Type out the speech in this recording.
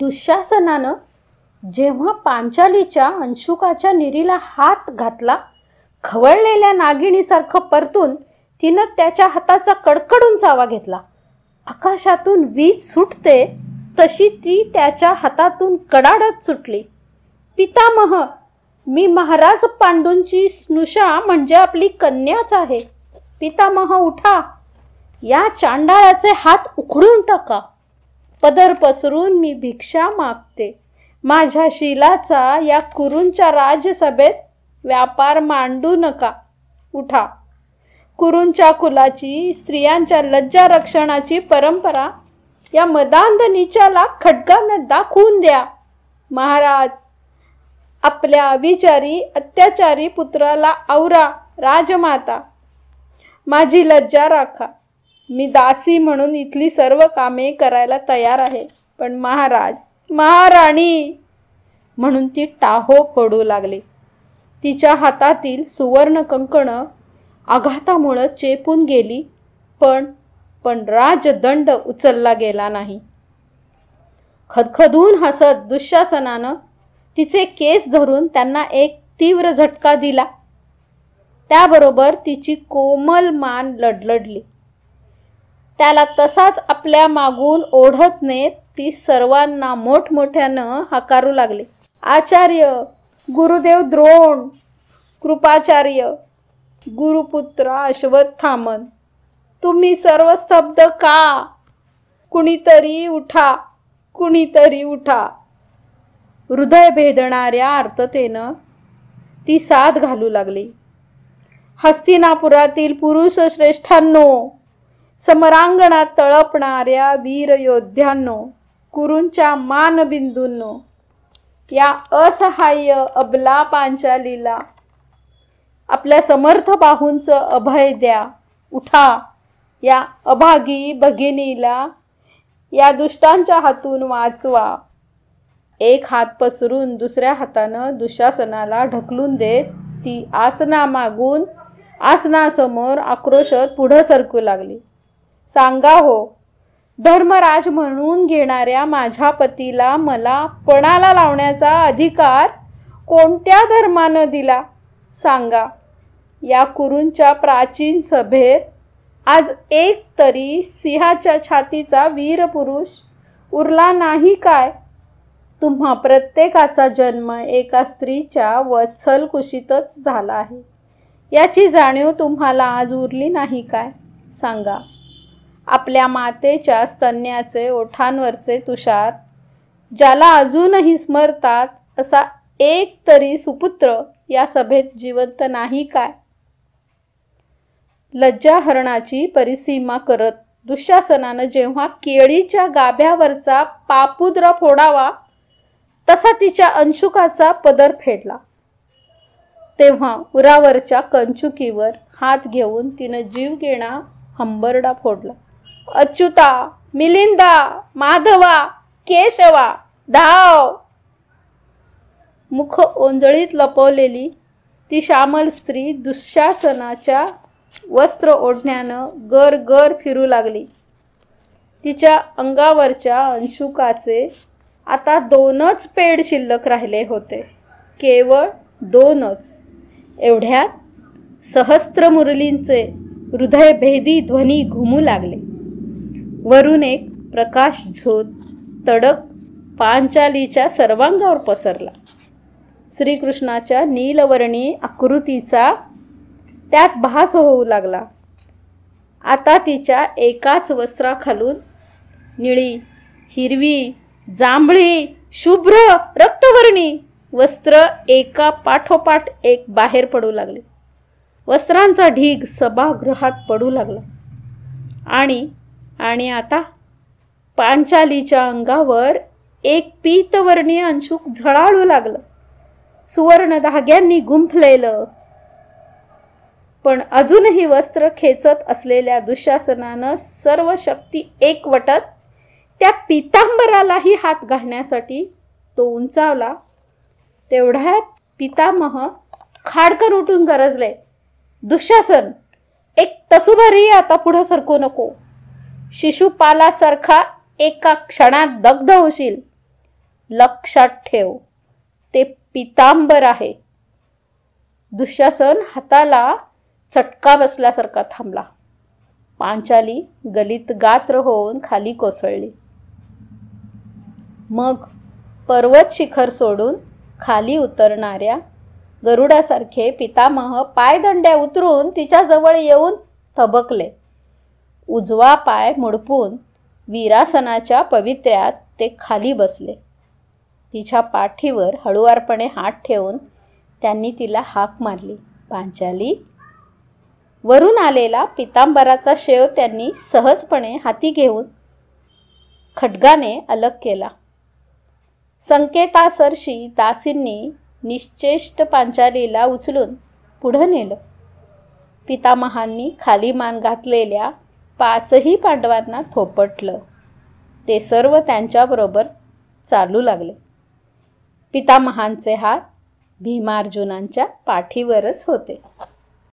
दुःशासनानं जेव्हा पांचालीच्या अंशुकाच्या निरीला हात घातला खवळलेल्या नागिणीसारखं परतून तिनं त्याच्या हाताचा कडकडून चावा घेतला आकाशातून वीज सुटते तशी ती त्याच्या हातातून कडाडत सुटली पितामह मी महाराज पांडूंची स्नुषा म्हणजे आपली कन्याच आहे पितामह उठा या चांडाळाचे हात उखडून टाका पदर पसरून मी भिक्षा मागते माझ्या शिलाचा या कुरूंच्या राजसभेत व्यापार मांडू नका उठा कुरूंच्या कुलाची स्त्रियांच्या लज्जा रक्षणाची परंपरा या मदांध निचाला दाखवून द्या महाराज आपल्या विचारी अत्याचारी पुत्राला आवरा राजमाता माझी लज्जा राखा मी दासी म्हणून इथली सर्व कामे करायला तयार आहे पण महाराज महाराणी म्हणून ती टाहो पडू लागली तिच्या हातातील सुवर्ण कंकण आघातामुळं चेपून गेली पण पण राजदंड उचलला गेला नाही खदखदून हसत दुःशासनानं तिचे केस धरून त्यांना एक तीव्र झटका दिला त्याबरोबर तिची कोमल मान लडलडली त्याला तसाच आपल्या मागून ओढत नेत ती सर्वांना मोठमोठ्यानं हाकारू लागले। आचार्य गुरुदेव द्रोण कृपाचार्य गुरुपुत्र अश्वत्थामन तुम्ही सर्व स्तब्ध का कुणीतरी उठा कुणीतरी उठा हृदय भेदणाऱ्या अर्थतेनं ती साथ घालू लागली हस्तिनापुरातील पुरुष श्रेष्ठांनो समरांगणात तळपणाऱ्या वीर योद्ध्यांनो कुरूंच्या मानबिंदूंनो या असहाय्य अबला पांचालीला आपल्या समर्थ बाहूंचं अभय द्या उठा या अभागी भगिनीला या दुष्टांच्या हातून वाचवा एक हात पसरून दुसऱ्या हातानं दुशासनाला ढकलून देत ती आसना मागून आसनासमोर आक्रोशत पुढं सरकू लागली सांगा हो धर्मराज म्हणून घेणाऱ्या माझ्या पतीला मला पणाला लावण्याचा अधिकार कोणत्या धर्मानं दिला सांगा या कुरूंच्या प्राचीन सभेत आज एक तरी सिंहाच्या छातीचा वीर पुरुष उरला नाही काय तुम्हा प्रत्येकाचा जन्म एका स्त्रीच्या वत्सल कुशीतच झाला आहे याची जाणीव तुम्हाला आज उरली नाही काय सांगा आपल्या मातेच्या स्तन्याचे ओठांवरचे तुषार ज्याला अजूनही स्मरतात असा एक तरी सुपुत्र या सभेत जिवंत नाही काय लज्जाहरणाची परिसीमा करत दुःशासनानं जेव्हा केळीच्या गाभ्यावरचा पापुद्रा फोडावा तसा तिच्या अंशुकाचा पदर फेडला तेव्हा उरावरच्या कंचुकीवर हात घेऊन तिनं जीव घेणा हंबरडा फोडला अच्युता मिलिंदा माधवा केशवा धाव मुख ओंजळीत लपवलेली ती श्यामल स्त्री दुःशासनाच्या वस्त्र ओढण्यानं गर गर फिरू लागली तिच्या अंगावरच्या अंशुकाचे आता दोनच पेड शिल्लक राहिले होते केवळ दोनच एवढ्यात सहस्त्र मुरलींचे हृदयभेदी ध्वनी घुमू लागले वरून एक प्रकाश झोत तडक पांचालीच्या सर्वांगावर पसरला श्रीकृष्णाच्या नीलवर्णी आकृतीचा त्यात भास होऊ लागला आता तिच्या एकाच वस्त्राखालून निळी हिरवी जांभळी शुभ्र रक्तवर्णी वस्त्र एका पाठोपाठ एक बाहेर पडू लागले वस्त्रांचा ढीग सभागृहात पडू लागला आणि आणि आता पांचालीच्या अंगावर एक पीतवर्णीय अंशुक झळाळू लागलं सुवर्ण धाग्यांनी गुंफलेलं पण अजूनही वस्त्र खेचत असलेल्या दुःशासनानं सर्व शक्ती एकवटत त्या पितांबरालाही हात घालण्यासाठी तो उंचावला तेवढ्यात पितामह खाडकन उठून गरजले दुःशासन एक तसुभरही आता पुढं सरकू नको शिशुपालासारखा एका क्षणात दग्ध होशील लक्षात ठेव ते पितांबर आहे दुःशासन हाताला चटका बसल्यासारखा थांबला पांचाली गलित गात्र होऊन खाली कोसळली मग पर्वत शिखर सोडून खाली उतरणाऱ्या गरुडासारखे पितामह पायदंड्या उतरून तिच्याजवळ येऊन थबकले उजवा पाय मुडपून वीरासनाच्या पवित्र्यात ते खाली बसले तिच्या पाठीवर हळुवारपणे हात ठेवून त्यांनी तिला हाक मारली पांचाली वरून आलेला पितांबराचा शेव त्यांनी सहजपणे हाती घेऊन खडगाने अलग केला संकेतासरशी दासींनी निश्चेष्ट पांचालीला उचलून पुढं नेलं पितामहांनी खाली मान घातलेल्या पाचही पांडवांना थोपटलं ते सर्व त्यांच्याबरोबर चालू लागले पितामहांचे हात भीमार्जुनांच्या पाठीवरच होते